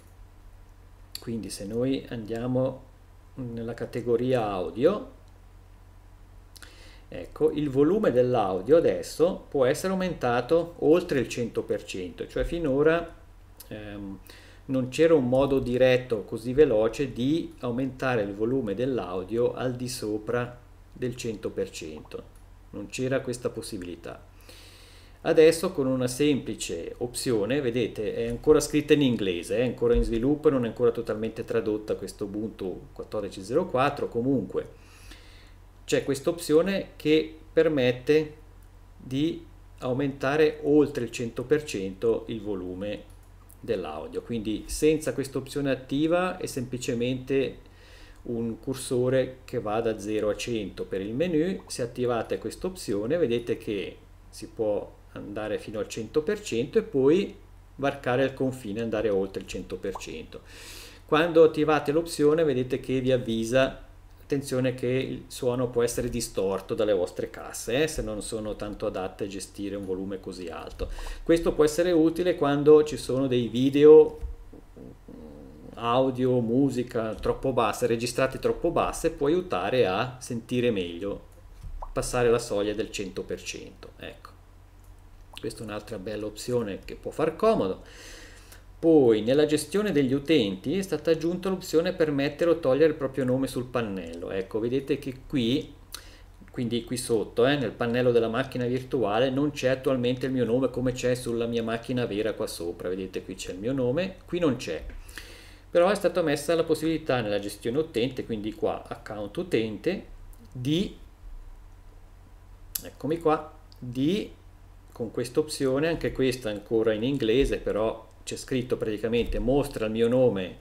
quindi se noi andiamo nella categoria audio Ecco, il volume dell'audio adesso può essere aumentato oltre il 100%, cioè finora ehm, non c'era un modo diretto così veloce di aumentare il volume dell'audio al di sopra del 100%, non c'era questa possibilità. Adesso con una semplice opzione, vedete è ancora scritta in inglese, è ancora in sviluppo, non è ancora totalmente tradotta questo Ubuntu 14.04, comunque c'è questa opzione che permette di aumentare oltre il 100% il volume dell'audio quindi senza questa opzione attiva è semplicemente un cursore che va da 0 a 100 per il menu se attivate questa opzione vedete che si può andare fino al 100% e poi varcare il confine andare oltre il 100% quando attivate l'opzione vedete che vi avvisa attenzione che il suono può essere distorto dalle vostre casse eh, se non sono tanto adatte a gestire un volume così alto. Questo può essere utile quando ci sono dei video mm, audio, musica troppo basse, registrati troppo basse, può aiutare a sentire meglio, passare la soglia del 100%. Ecco, questa è un'altra bella opzione che può far comodo. Poi nella gestione degli utenti è stata aggiunta l'opzione per mettere o togliere il proprio nome sul pannello. Ecco, vedete che qui, quindi qui sotto, eh, nel pannello della macchina virtuale, non c'è attualmente il mio nome come c'è sulla mia macchina vera qua sopra. Vedete qui c'è il mio nome, qui non c'è. Però è stata messa la possibilità nella gestione utente, quindi qua account utente, di, eccomi qua, di, con questa opzione, anche questa ancora in inglese, però c'è scritto praticamente mostra il mio nome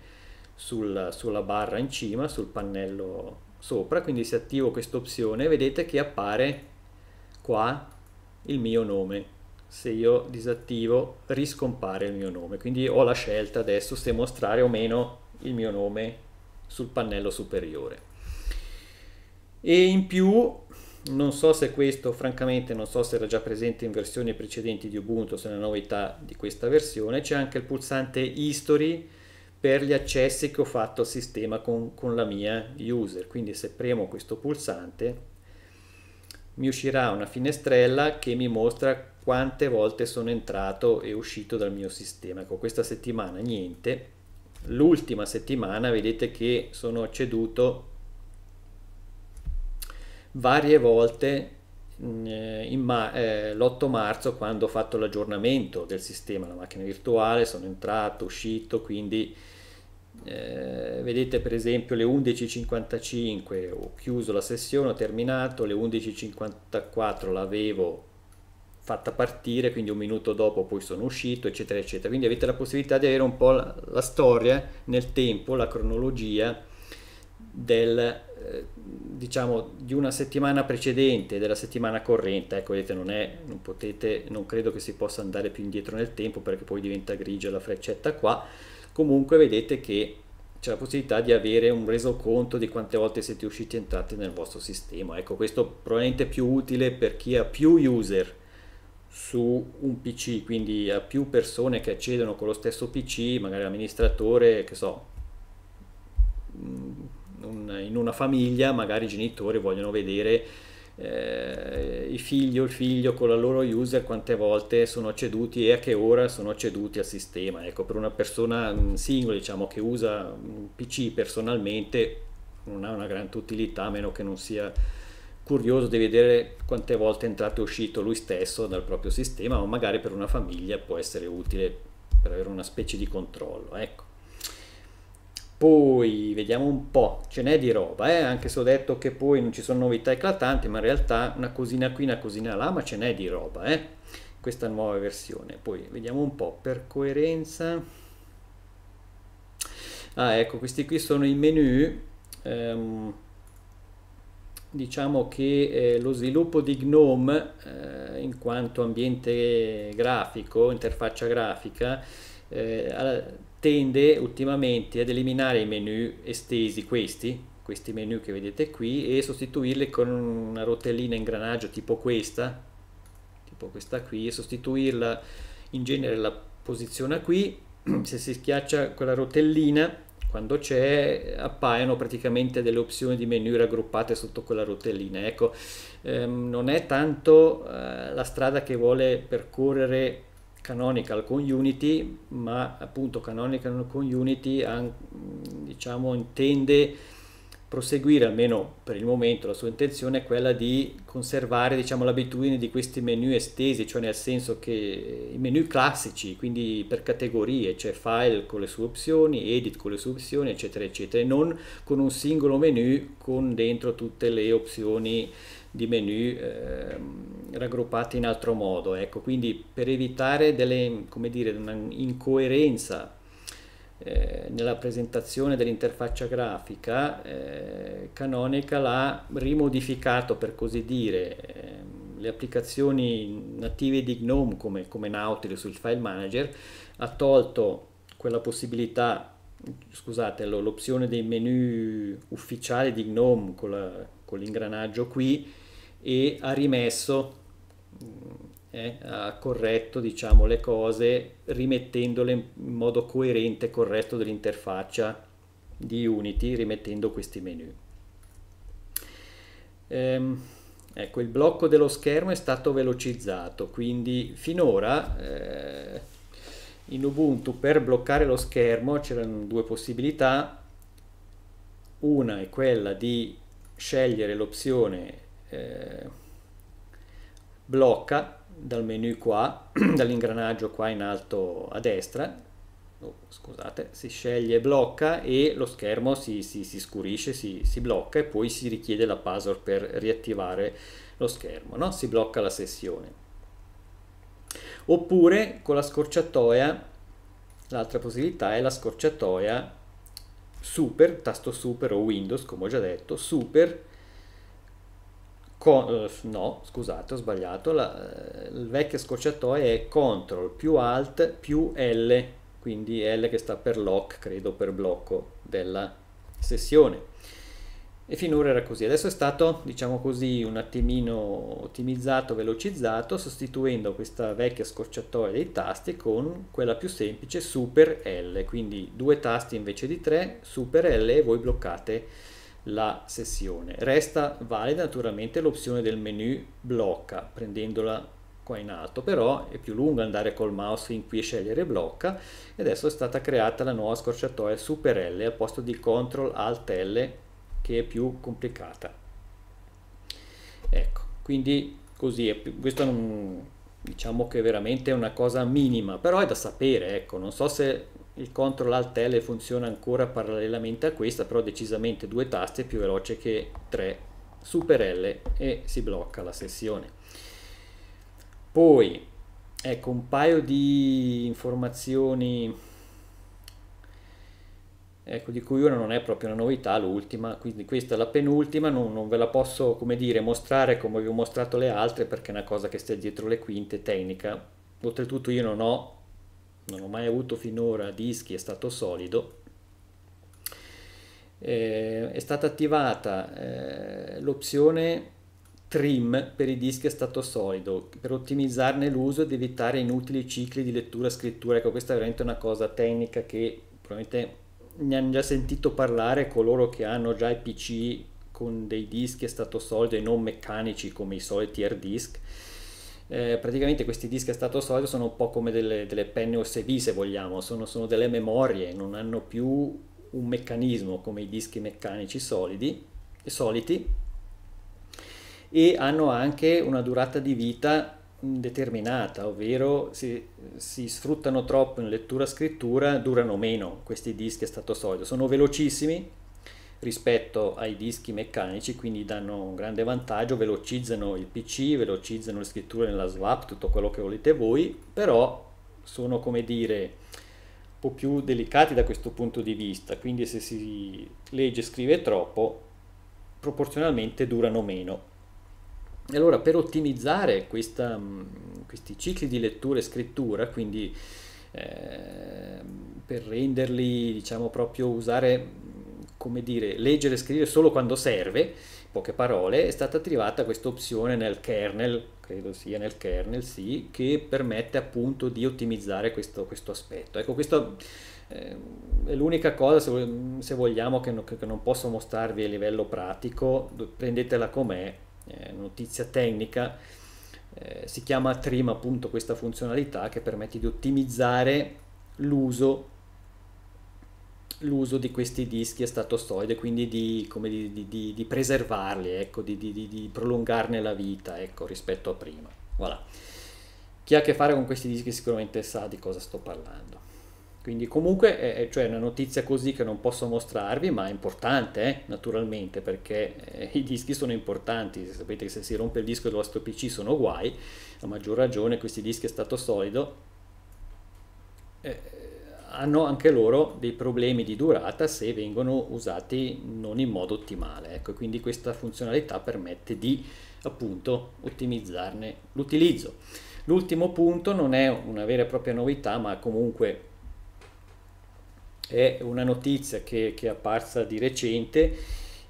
sul, sulla barra in cima, sul pannello sopra, quindi se attivo questa opzione vedete che appare qua il mio nome. Se io disattivo riscompare il mio nome, quindi ho la scelta adesso se mostrare o meno il mio nome sul pannello superiore. E in più non so se questo, francamente non so se era già presente in versioni precedenti di Ubuntu, se è una novità di questa versione, c'è anche il pulsante History per gli accessi che ho fatto al sistema con, con la mia user, quindi se premo questo pulsante mi uscirà una finestrella che mi mostra quante volte sono entrato e uscito dal mio sistema. Ecco, questa settimana niente, l'ultima settimana vedete che sono ceduto varie volte eh, ma- eh, l'8 marzo quando ho fatto l'aggiornamento del sistema, la macchina virtuale, sono entrato, uscito, quindi eh, vedete per esempio le 11.55 ho chiuso la sessione, ho terminato, le 11.54 l'avevo fatta partire, quindi un minuto dopo poi sono uscito, eccetera, eccetera. Quindi avete la possibilità di avere un po' la, la storia nel tempo, la cronologia del eh, diciamo di una settimana precedente della settimana corrente ecco vedete non è non potete non credo che si possa andare più indietro nel tempo perché poi diventa grigia la freccetta qua comunque vedete che c'è la possibilità di avere un resoconto di quante volte siete usciti e entrati nel vostro sistema ecco questo probabilmente è più utile per chi ha più user su un pc quindi ha più persone che accedono con lo stesso pc magari amministratore che so mm, un, in una famiglia magari i genitori vogliono vedere eh, i figli o il figlio con la loro user quante volte sono ceduti e a che ora sono ceduti al sistema. Ecco, per una persona mm, singola diciamo, che usa un mm, PC personalmente non ha una grande utilità a meno che non sia curioso di vedere quante volte è entrato e uscito lui stesso dal proprio sistema, ma magari per una famiglia può essere utile per avere una specie di controllo. Ecco. Poi vediamo un po', ce n'è di roba, eh? anche se ho detto che poi non ci sono novità eclatanti, ma in realtà una cosina qui, una cosina là, ma ce n'è di roba, eh? questa nuova versione. Poi vediamo un po' per coerenza. Ah, ecco, questi qui sono i menu. Ehm, diciamo che eh, lo sviluppo di GNOME eh, in quanto ambiente grafico, interfaccia grafica, eh, tende ultimamente ad eliminare i menu estesi, questi, questi menu che vedete qui, e sostituirli con una rotellina ingranaggio tipo questa, tipo questa qui, e sostituirla, in genere la posiziona qui, se si schiaccia quella rotellina, quando c'è appaiono praticamente delle opzioni di menu raggruppate sotto quella rotellina. Ecco, ehm, non è tanto eh, la strada che vuole percorrere Canonical con Unity, ma appunto Canonical con Unity diciamo, intende proseguire, almeno per il momento la sua intenzione è quella di conservare diciamo, l'abitudine di questi menu estesi, cioè nel senso che i menu classici, quindi per categorie, cioè file con le sue opzioni, edit con le sue opzioni, eccetera, eccetera, e non con un singolo menu con dentro tutte le opzioni di menu ehm, raggruppati in altro modo. Ecco, quindi per evitare delle, come dire, una incoerenza eh, nella presentazione dell'interfaccia grafica, eh, Canonical ha rimodificato, per così dire, eh, le applicazioni native di GNOME come, come Nautilus, il file manager, ha tolto quella possibilità, scusate, l'opzione dei menu ufficiali di GNOME con, l'ingranaggio qui, e ha rimesso, eh, ha corretto diciamo, le cose rimettendole in modo coerente e corretto dell'interfaccia di Unity, rimettendo questi menu. Ehm, ecco, il blocco dello schermo è stato velocizzato, quindi finora eh, in Ubuntu per bloccare lo schermo c'erano due possibilità, una è quella di scegliere l'opzione eh, blocca dal menu qua, dall'ingranaggio qua in alto a destra, oh, scusate, si sceglie blocca e lo schermo si, si, si scurisce, si, si, blocca e poi si richiede la password per riattivare lo schermo, no? si blocca la sessione. Oppure con la scorciatoia, l'altra possibilità è la scorciatoia super, tasto super o Windows come ho già detto, super con, eh, no, scusate, ho sbagliato, la, eh, il vecchio scorciatoio è CTRL più ALT più L, quindi L che sta per lock, credo per blocco della sessione. E finora era così, adesso è stato, diciamo così, un attimino ottimizzato, velocizzato, sostituendo questa vecchia scorciatoia dei tasti con quella più semplice, Super L, quindi due tasti invece di tre, Super L e voi bloccate la sessione. Resta valida naturalmente l'opzione del menu blocca, prendendola qua in alto, però è più lungo andare col mouse fin qui e scegliere blocca e adesso è stata creata la nuova scorciatoia Super L al posto di Ctrl Alt L che è più complicata. Ecco, quindi così, è più, questo non, diciamo che è veramente una cosa minima, però è da sapere, ecco, non so se il CTRL ALT L funziona ancora parallelamente a questa però decisamente due taste più veloce che 3 super L e si blocca la sessione poi ecco un paio di informazioni ecco, di cui una non è proprio una novità, l'ultima, quindi questa è la penultima, non, non, ve la posso, come dire, mostrare come vi ho mostrato le altre perché è una cosa che sta dietro le quinte tecnica. Oltretutto io non ho non ho mai avuto finora dischi, è stato solido, eh, è stata attivata eh, l'opzione trim per i dischi a stato solido per ottimizzarne l'uso ed evitare inutili cicli di lettura scrittura ecco questa è veramente una cosa tecnica che probabilmente ne hanno già sentito parlare coloro che hanno già i pc con dei dischi a stato solido e non meccanici come i soliti hard disk eh, praticamente questi dischi a stato solido sono un po' come delle, delle penne USB se vogliamo, sono, sono, delle memorie, non hanno più un meccanismo come i dischi meccanici solidi, soliti e hanno anche una durata di vita determinata, ovvero se si sfruttano troppo in lettura-scrittura, durano meno questi dischi a stato solido, sono velocissimi rispetto ai dischi meccanici, quindi danno un grande vantaggio, velocizzano il PC, velocizzano le scritture nella swap, tutto quello che volete voi, però sono come dire un po' più delicati da questo punto di vista, quindi se si legge e scrive troppo, proporzionalmente durano meno. E allora per ottimizzare questa, mm, questi cicli di lettura e scrittura, quindi eh, per renderli, diciamo proprio usare come dire, leggere e scrivere solo quando serve, in poche parole, è stata attivata questa opzione nel kernel, credo sia nel kernel, sì, che permette appunto di ottimizzare questo, questo aspetto. Ecco, questa eh, è l'unica cosa, se, vogliamo, che, no, che, non posso mostrarvi a livello pratico, prendetela com'è, eh, notizia tecnica, eh, si chiama trim appunto questa funzionalità che permette di ottimizzare l'uso l'uso di questi dischi è stato solido e quindi di, di, di, di preservarli, ecco, di, prolungarne la vita ecco, rispetto a prima. Voilà. Chi ha a che fare con questi dischi sicuramente sa di cosa sto parlando. Quindi comunque eh, eh, cioè è, cioè, una notizia così che non posso mostrarvi, ma è importante eh, naturalmente perché eh, i dischi sono importanti, sapete che se si rompe il disco del vostro PC sono guai, a maggior ragione questi dischi è stato solido. Eh, hanno anche loro dei problemi di durata se vengono usati non in modo ottimale. Ecco, quindi questa funzionalità permette di appunto ottimizzarne l'utilizzo. L'ultimo punto non è una vera e propria novità, ma comunque è una notizia che, che è apparsa di recente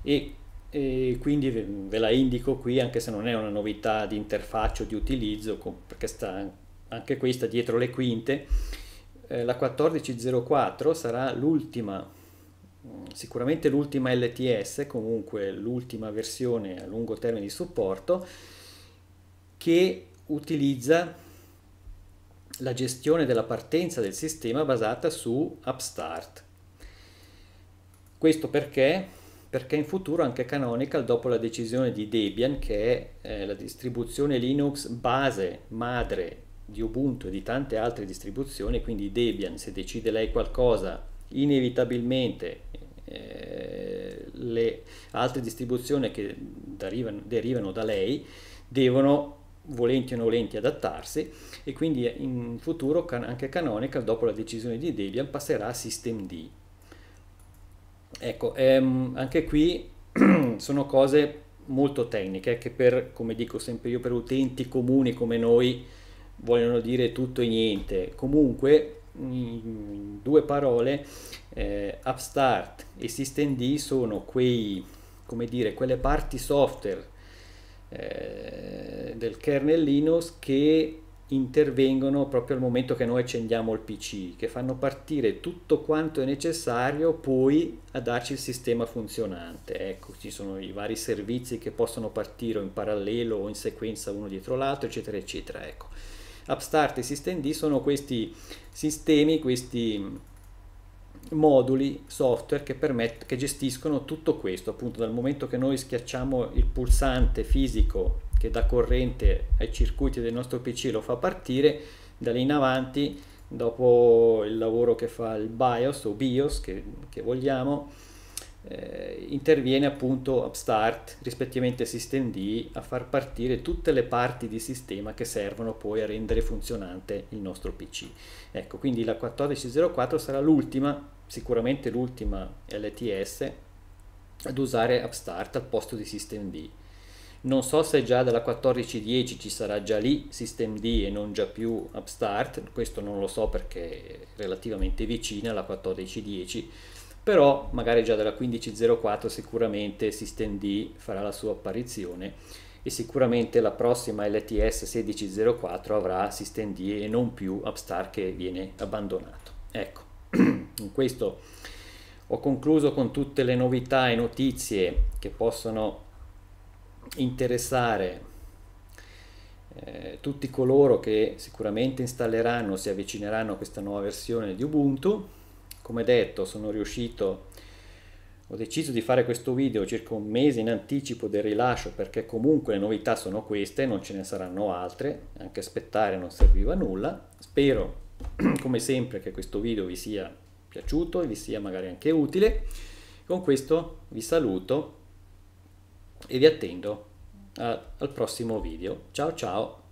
e, e, quindi ve la indico qui, anche se non è una novità di interfaccia o di utilizzo, perché sta anche questa dietro le quinte eh, la 1404 sarà l'ultima, mm, sicuramente l'ultima LTS, comunque l'ultima versione a lungo termine di supporto, che utilizza la gestione della partenza del sistema basata su Upstart. Questo perché? Perché in futuro anche Canonical, dopo la decisione di Debian, che è eh, la distribuzione Linux base, madre di Ubuntu e di tante altre distribuzioni, quindi Debian, se decide lei qualcosa, inevitabilmente eh, le altre distribuzioni che derivano, derivano, da lei devono volenti o nolenti adattarsi e quindi in futuro anche Canonical dopo la decisione di Debian passerà a SystemD. Ecco, ehm, anche qui sono cose molto tecniche che per, come dico sempre io, per utenti comuni come noi vogliono dire tutto e niente. Comunque, in due parole, eh, Upstart e SystemD sono quei, come dire, quelle parti software eh, del kernel Linux che intervengono proprio al momento che noi accendiamo il PC, che fanno partire tutto quanto è necessario poi a darci il sistema funzionante. Ecco, ci sono i vari servizi che possono partire in parallelo o in sequenza uno dietro l'altro, eccetera, eccetera. Ecco. Upstart e SystemD sono questi sistemi, questi moduli software che, permett- che gestiscono tutto questo, appunto dal momento che noi schiacciamo il pulsante fisico che dà corrente ai circuiti del nostro PC lo fa partire, da lì in avanti, dopo il lavoro che fa il BIOS o BIOS che, che vogliamo, eh, interviene appunto Upstart, rispettivamente SystemD, a far partire tutte le parti di sistema che servono poi a rendere funzionante il nostro PC. Ecco, quindi la 1404 sarà l'ultima, sicuramente l'ultima LTS ad usare Upstart al posto di SystemD. Non so se già dalla 14.10 ci sarà già lì SystemD e non già più Upstart, questo non lo so perché è relativamente vicina alla 14.10 però magari già dalla 15.04 sicuramente System D farà la sua apparizione e sicuramente la prossima LTS 16.04 avrà System D e non più Upstart che viene abbandonato. Ecco, in questo ho concluso con tutte le novità e notizie che possono interessare eh, tutti coloro che sicuramente installeranno, si avvicineranno a questa nuova versione di Ubuntu come detto, sono riuscito, ho deciso di fare questo video circa un mese in anticipo del rilascio perché comunque le novità sono queste, non ce ne saranno altre, anche aspettare non serviva a nulla. Spero, come sempre, che questo video vi sia piaciuto e vi sia magari anche utile. Con questo vi saluto e vi attendo al prossimo video. Ciao ciao!